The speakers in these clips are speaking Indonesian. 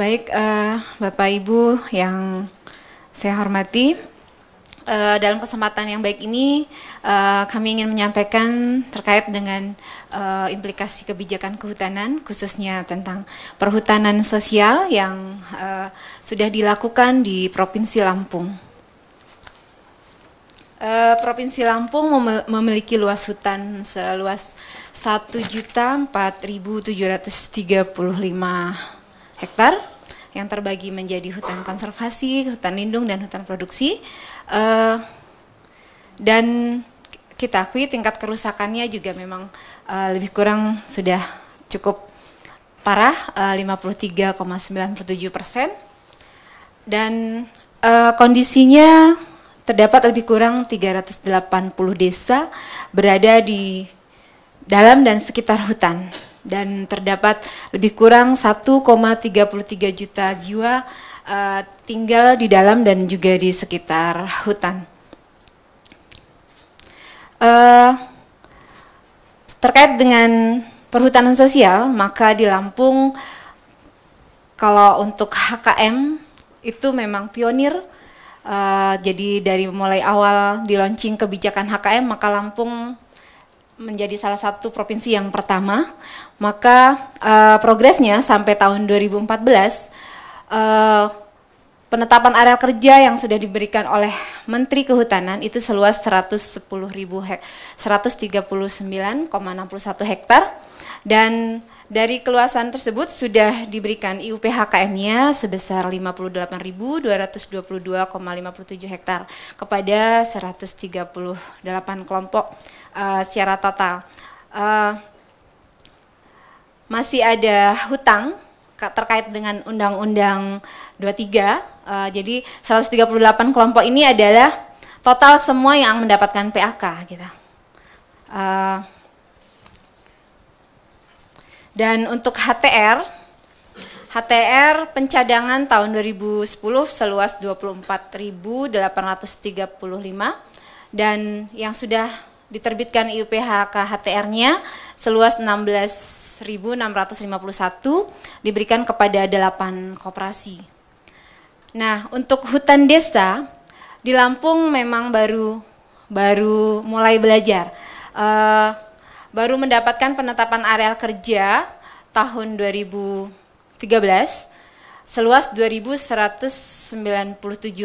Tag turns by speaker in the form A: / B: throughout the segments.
A: baik uh, Bapak Ibu yang saya hormati, uh, dalam kesempatan yang baik ini uh, kami ingin menyampaikan terkait dengan uh, implikasi kebijakan kehutanan khususnya tentang perhutanan sosial yang uh, sudah dilakukan di Provinsi Lampung. Uh, Provinsi Lampung memiliki luas hutan seluas 1.4735 hektar yang terbagi menjadi hutan konservasi, hutan lindung dan hutan produksi. Uh, dan kita akui tingkat kerusakannya juga memang uh, lebih kurang sudah cukup parah eh, uh, 53,97 persen dan uh, kondisinya terdapat lebih kurang 380 desa berada di dalam dan sekitar hutan dan terdapat lebih kurang 1,33 juta jiwa uh, tinggal di dalam dan juga di sekitar hutan. Uh, terkait dengan perhutanan sosial, maka di Lampung kalau untuk HKM itu memang pionir. Uh, jadi dari mulai awal di launching kebijakan HKM, maka Lampung menjadi salah satu provinsi yang pertama, maka uh, progresnya sampai tahun 2014 uh, eh, penetapan areal kerja yang sudah diberikan oleh Menteri Kehutanan itu seluas 110.000 139,61 hektar dan dari keluasan tersebut sudah diberikan IUPHKM-nya sebesar 58.222,57 hektar kepada 138 kelompok uh, secara total. Uh, masih ada hutang terkait dengan Undang-Undang 23. Uh, eh, jadi 138 kelompok ini adalah total semua yang mendapatkan PAK gitu. Uh, dan untuk HTR, HTR pencadangan tahun 2010 seluas 24.835 dan yang sudah diterbitkan IUPH htr nya seluas 16.651 diberikan kepada 8 koperasi. Nah, untuk hutan desa di Lampung memang baru baru mulai belajar. Uh, baru mendapatkan penetapan areal kerja tahun 2013 seluas 2197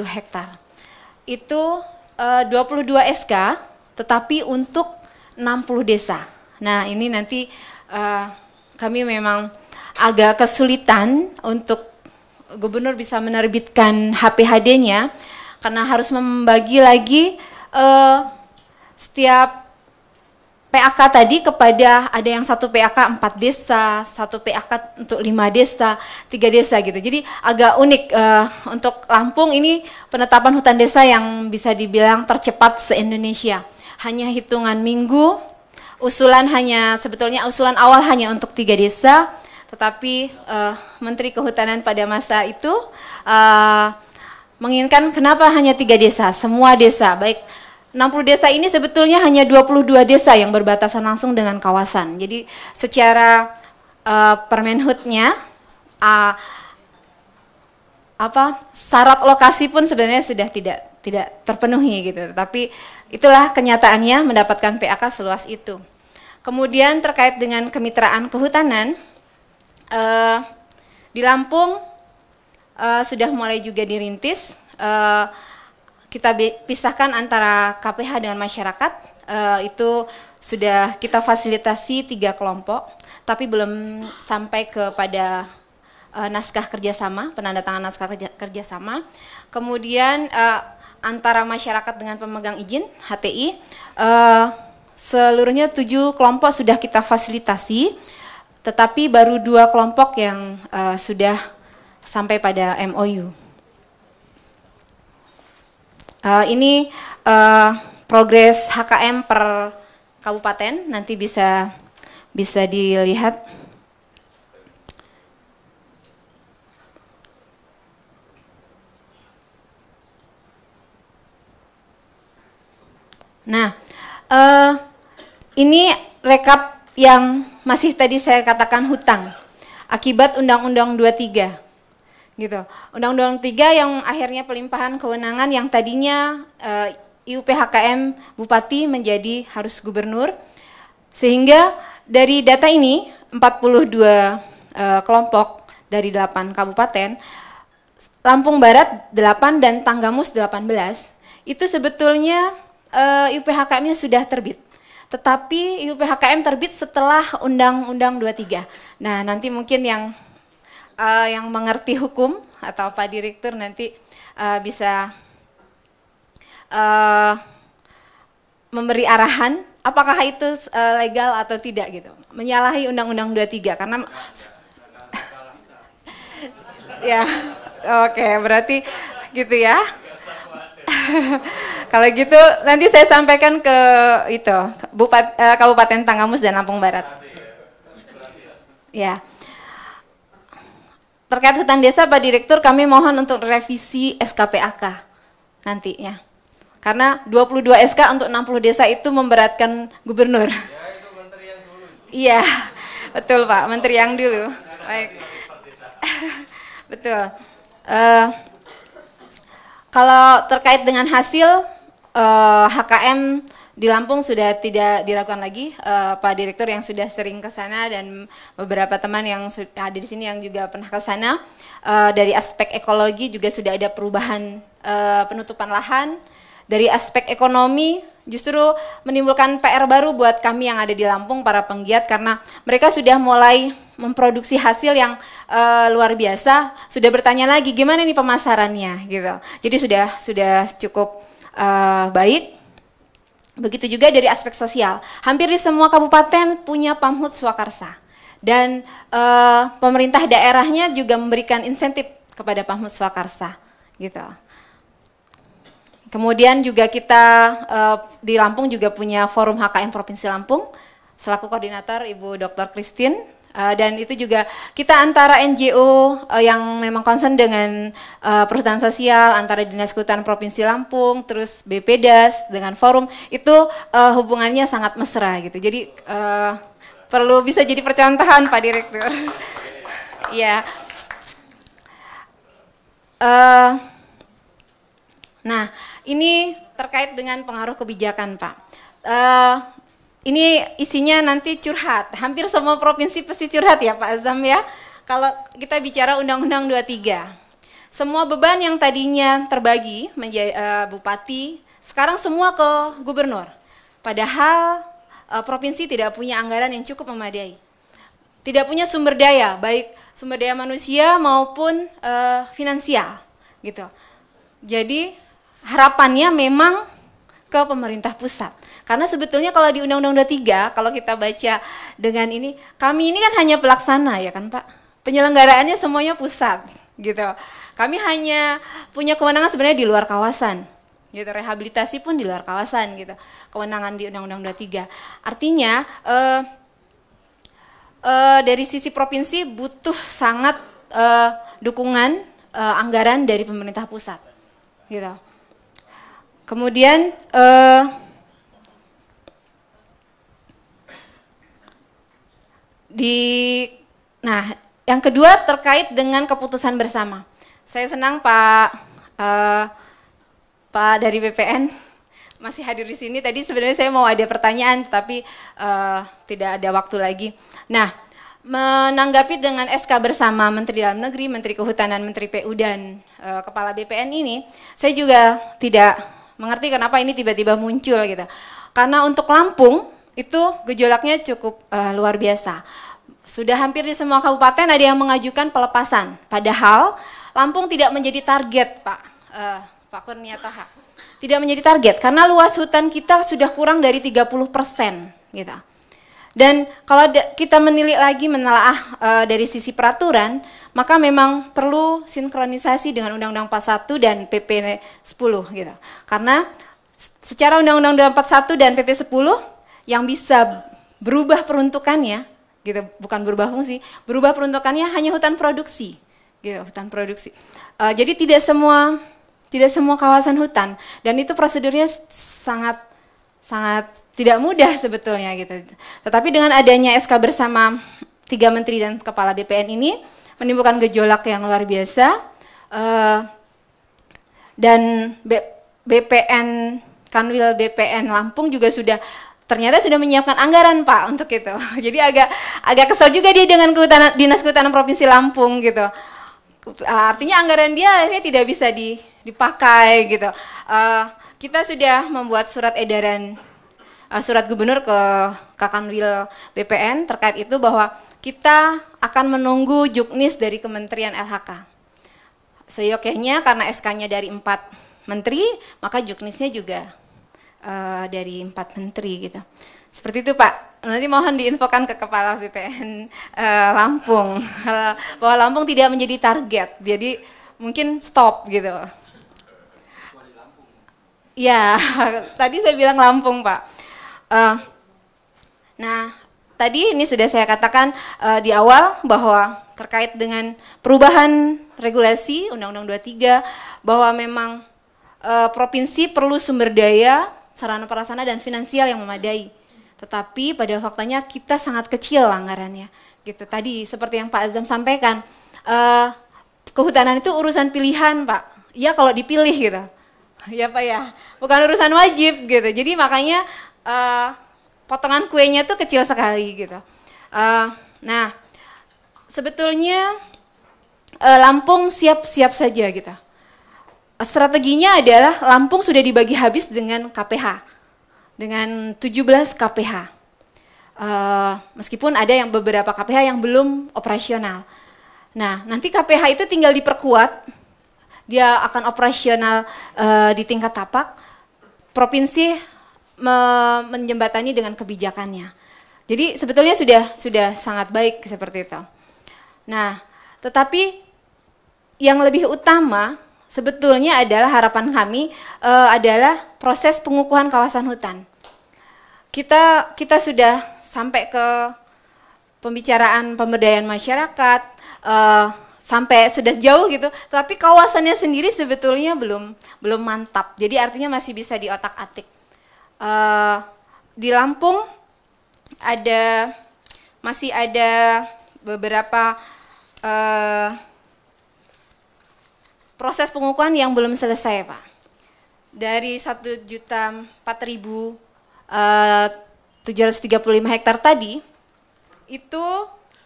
A: hektar. Itu e, 22 SK tetapi untuk 60 desa. Nah, ini nanti e, kami memang agak kesulitan untuk gubernur bisa menerbitkan HPHD-nya karena harus membagi lagi e, setiap PAK tadi kepada ada yang satu PAK empat desa, satu PAK untuk lima desa, tiga desa gitu. Jadi agak unik uh, untuk Lampung ini penetapan hutan desa yang bisa dibilang tercepat se-Indonesia. Hanya hitungan minggu, usulan hanya sebetulnya usulan awal hanya untuk tiga desa, tetapi uh, Menteri Kehutanan pada masa itu uh, menginginkan kenapa hanya tiga desa, semua desa, baik 60 desa ini sebetulnya hanya 22 desa yang berbatasan langsung dengan kawasan. Jadi secara uh, Permenhutnya uh, apa syarat lokasi pun sebenarnya sudah tidak tidak terpenuhi gitu. Tapi itulah kenyataannya mendapatkan PAK seluas itu. Kemudian terkait dengan kemitraan kehutanan uh, di Lampung uh, sudah mulai juga dirintis. Uh, kita pisahkan antara KPH dengan masyarakat uh, itu sudah kita fasilitasi tiga kelompok, tapi belum sampai kepada uh, naskah kerjasama, penandatangan naskah kerja, kerjasama. Kemudian uh, antara masyarakat dengan pemegang izin HTI, uh, seluruhnya tujuh kelompok sudah kita fasilitasi, tetapi baru dua kelompok yang uh, sudah sampai pada MOU. Uh, ini uh, progres HKM per kabupaten nanti bisa bisa dilihat. Nah, uh, ini rekap yang masih tadi saya katakan hutang akibat Undang-Undang 23 gitu. Undang-Undang 3 yang akhirnya pelimpahan kewenangan yang tadinya uh, eh, IUPHKM bupati menjadi harus gubernur. Sehingga dari data ini 42 uh, eh, kelompok dari 8 kabupaten, Lampung Barat 8 dan Tanggamus 18, itu sebetulnya uh, eh, IUPHKM-nya sudah terbit. Tetapi IUPHKM terbit setelah Undang-Undang 23. Nah, nanti mungkin yang uh, yang mengerti hukum atau Pak Direktur nanti uh, bisa uh, memberi arahan apakah itu uh, legal atau tidak gitu. Menyalahi Undang-Undang 23 karena ya oke berarti gitu ya. Kalau gitu nanti saya sampaikan ke itu Bupat, uh, Kabupaten Tangamus dan Lampung Barat. Ya. Yeah. Terkait hutan desa Pak Direktur kami mohon untuk revisi SKPAK nantinya. Karena 22 SK untuk 60 desa itu memberatkan gubernur. Ya, Iya. Betul, Pak, menteri yang dulu. Baik. Betul. Uh, kalau terkait dengan hasil uh, eh, HKM di Lampung sudah tidak dilakukan lagi uh, Pak Direktur yang sudah sering ke sana dan beberapa teman yang ada di sini yang juga pernah ke sana uh, dari aspek ekologi juga sudah ada perubahan uh, penutupan lahan dari aspek ekonomi justru menimbulkan PR baru buat kami yang ada di Lampung para penggiat karena mereka sudah mulai memproduksi hasil yang uh, luar biasa sudah bertanya lagi gimana nih pemasarannya gitu jadi sudah sudah cukup uh, baik Begitu juga dari aspek sosial. Hampir di semua kabupaten punya Pamhut Swakarsa. Dan e, pemerintah daerahnya juga memberikan insentif kepada Pamhut Swakarsa. Gitu. Kemudian juga kita e, di Lampung juga punya forum HKM Provinsi Lampung. Selaku koordinator Ibu Dr. Christine Eh, dan itu juga kita antara NGO uh, eh, yang memang concern dengan uh, eh, perhutanan sosial, antara Dinas Kehutanan Provinsi Lampung, terus BPDAS dengan forum itu uh, hubungannya sangat mesra gitu. Jadi uh, perlu bisa jadi percontohan Pak Direktur. Ya. yeah. uh, nah, ini terkait dengan pengaruh kebijakan Pak. Uh, ini isinya nanti curhat. Hampir semua provinsi pasti curhat ya Pak Azam ya. Kalau kita bicara Undang-Undang 23. Semua beban yang tadinya terbagi menjadi uh, bupati, sekarang semua ke gubernur. Padahal uh, provinsi tidak punya anggaran yang cukup memadai. Tidak punya sumber daya, baik sumber daya manusia maupun uh, finansial gitu. Jadi harapannya memang ke pemerintah pusat. Karena sebetulnya kalau di Undang-Undang 23, kalau kita baca dengan ini, kami ini kan hanya pelaksana ya kan Pak? Penyelenggaraannya semuanya pusat gitu. Kami hanya punya kewenangan sebenarnya di luar kawasan gitu rehabilitasi pun di luar kawasan gitu kewenangan di Undang-Undang 23 artinya eh, eh, dari sisi provinsi butuh sangat eh, dukungan eh, anggaran dari pemerintah pusat gitu Kemudian uh, di nah yang kedua terkait dengan keputusan bersama. Saya senang Pak uh, Pak dari BPN masih hadir di sini. Tadi sebenarnya saya mau ada pertanyaan tapi uh, eh, tidak ada waktu lagi. Nah menanggapi dengan SK bersama Menteri Dalam Negeri, Menteri Kehutanan, Menteri PU dan uh, Kepala BPN ini, saya juga tidak mengerti kenapa ini tiba-tiba muncul gitu. Karena untuk Lampung itu gejolaknya cukup uh, luar biasa. Sudah hampir di semua kabupaten ada yang mengajukan pelepasan. Padahal Lampung tidak menjadi target, Pak. Uh, Pak Kurnia Taha. Tidak menjadi target karena luas hutan kita sudah kurang dari 30 persen gitu. Dan kalau kita menilik lagi menelaah e, dari sisi peraturan, maka memang perlu sinkronisasi dengan Undang-Undang 41 dan PP 10 gitu. Karena secara Undang-Undang 41 dan PP 10 yang bisa berubah peruntukannya gitu, bukan berubah fungsi, berubah peruntukannya hanya hutan produksi gitu, hutan produksi. E, jadi tidak semua tidak semua kawasan hutan dan itu prosedurnya sangat sangat tidak mudah sebetulnya gitu. Tetapi dengan adanya SK bersama tiga menteri dan kepala BPN ini menimbulkan gejolak yang luar biasa uh, dan B, BPN Kanwil BPN Lampung juga sudah ternyata sudah menyiapkan anggaran Pak untuk itu. Jadi agak agak kesel juga dia dengan kehutanan, dinas kehutanan provinsi Lampung gitu. Eh, artinya anggaran dia akhirnya tidak bisa di, dipakai gitu. Uh, kita sudah membuat surat edaran uh, surat gubernur ke Kakanwil BPN terkait itu bahwa kita akan menunggu juknis dari Kementerian LHK. Seyoknya karena SK-nya dari empat menteri, maka juknisnya juga uh, dari empat menteri gitu. Seperti itu Pak. Nanti mohon diinfokan ke Kepala BPN uh, eh, Lampung bahwa Lampung tidak menjadi target. Jadi mungkin stop gitu. Ya, tadi saya bilang Lampung Pak. Uh, nah, tadi ini sudah saya katakan uh, di awal bahwa terkait dengan perubahan regulasi Undang-Undang 23 bahwa memang uh, provinsi perlu sumber daya, sarana prasarana dan finansial yang memadai. Tetapi pada faktanya kita sangat kecil anggarannya. Gitu tadi seperti yang Pak Azam sampaikan, uh, kehutanan itu urusan pilihan, Pak. Ya kalau dipilih gitu ya pak ya bukan urusan wajib gitu jadi makanya Eh, potongan kuenya tuh kecil sekali gitu. Uh, nah, sebetulnya uh, Lampung siap-siap saja gitu. Strateginya adalah Lampung sudah dibagi habis dengan KPH, dengan 17 KPH. Uh, meskipun ada yang beberapa KPH yang belum operasional. Nah, nanti KPH itu tinggal diperkuat, dia akan operasional uh, di tingkat tapak, provinsi me menjembatani dengan kebijakannya. Jadi sebetulnya sudah sudah sangat baik seperti itu. Nah, tetapi yang lebih utama sebetulnya adalah harapan kami e, adalah proses pengukuhan kawasan hutan. Kita kita sudah sampai ke pembicaraan pemberdayaan masyarakat e, sampai sudah jauh gitu, tapi kawasannya sendiri sebetulnya belum belum mantap. Jadi artinya masih bisa diotak-atik uh, di Lampung ada masih ada beberapa uh, proses pengukuhan yang belum selesai, Pak. Dari 1 juta empat ribu eh, uh, 735 hektar tadi itu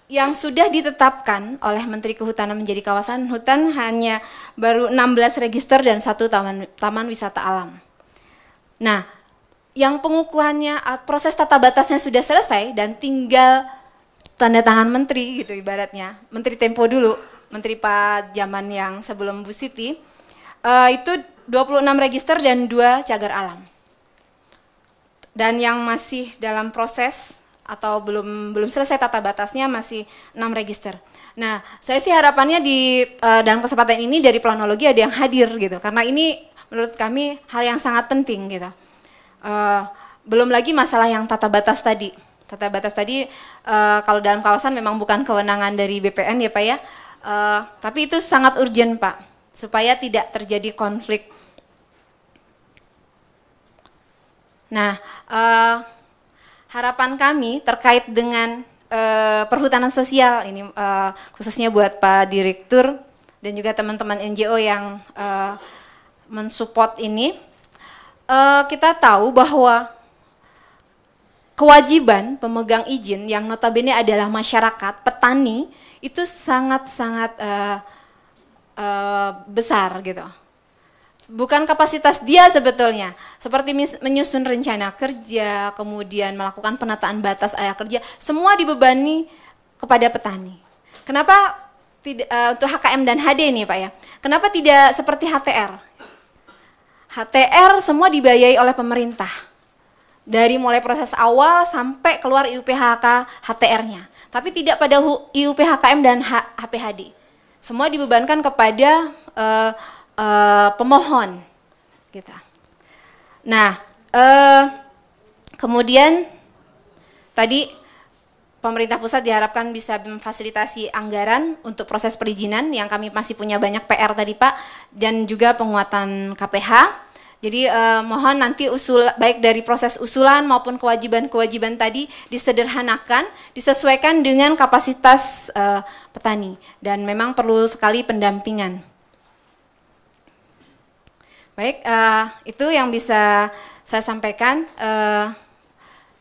A: yang sudah ditetapkan oleh Menteri Kehutanan menjadi kawasan hutan hanya baru 16 register dan satu taman taman wisata alam. Nah, yang pengukuhannya proses tata batasnya sudah selesai dan tinggal tanda tangan menteri gitu ibaratnya menteri tempo dulu menteri pak zaman yang sebelum Bu Siti uh, itu 26 register dan dua cagar alam dan yang masih dalam proses atau belum belum selesai tata batasnya masih enam register. Nah, saya sih harapannya di uh, dalam kesempatan ini dari planologi ada yang hadir gitu karena ini menurut kami hal yang sangat penting gitu. Eh, belum lagi masalah yang tata batas tadi. Tata batas tadi uh, kalau dalam kawasan memang bukan kewenangan dari BPN ya Pak ya. Uh, tapi itu sangat urgent Pak, supaya tidak terjadi konflik. Nah, uh, harapan kami terkait dengan uh, perhutanan sosial ini uh, khususnya buat Pak Direktur dan juga teman-teman NGO yang uh, mensupport ini uh, kita tahu bahwa kewajiban pemegang izin yang notabene adalah masyarakat petani itu sangat-sangat uh, uh, besar gitu. Bukan kapasitas dia sebetulnya, seperti menyusun rencana kerja, kemudian melakukan penataan batas area kerja, semua dibebani kepada petani. Kenapa tidak uh, untuk HKM dan HD nih Pak ya? Kenapa tidak seperti HTR? HTR semua dibiayai oleh pemerintah. Dari mulai proses awal sampai keluar IUPHK HTR-nya. Tapi tidak pada IUPHKM dan HPHD. Semua dibebankan kepada uh, uh, pemohon. kita. Gitu. Nah, uh, kemudian tadi pemerintah pusat diharapkan bisa memfasilitasi anggaran untuk proses perizinan yang kami masih punya banyak PR tadi Pak dan juga penguatan KPH. Jadi eh, mohon nanti usul baik dari proses usulan maupun kewajiban-kewajiban tadi disederhanakan, disesuaikan dengan kapasitas eh, petani dan memang perlu sekali pendampingan. Baik, eh, itu yang bisa saya sampaikan. Eh,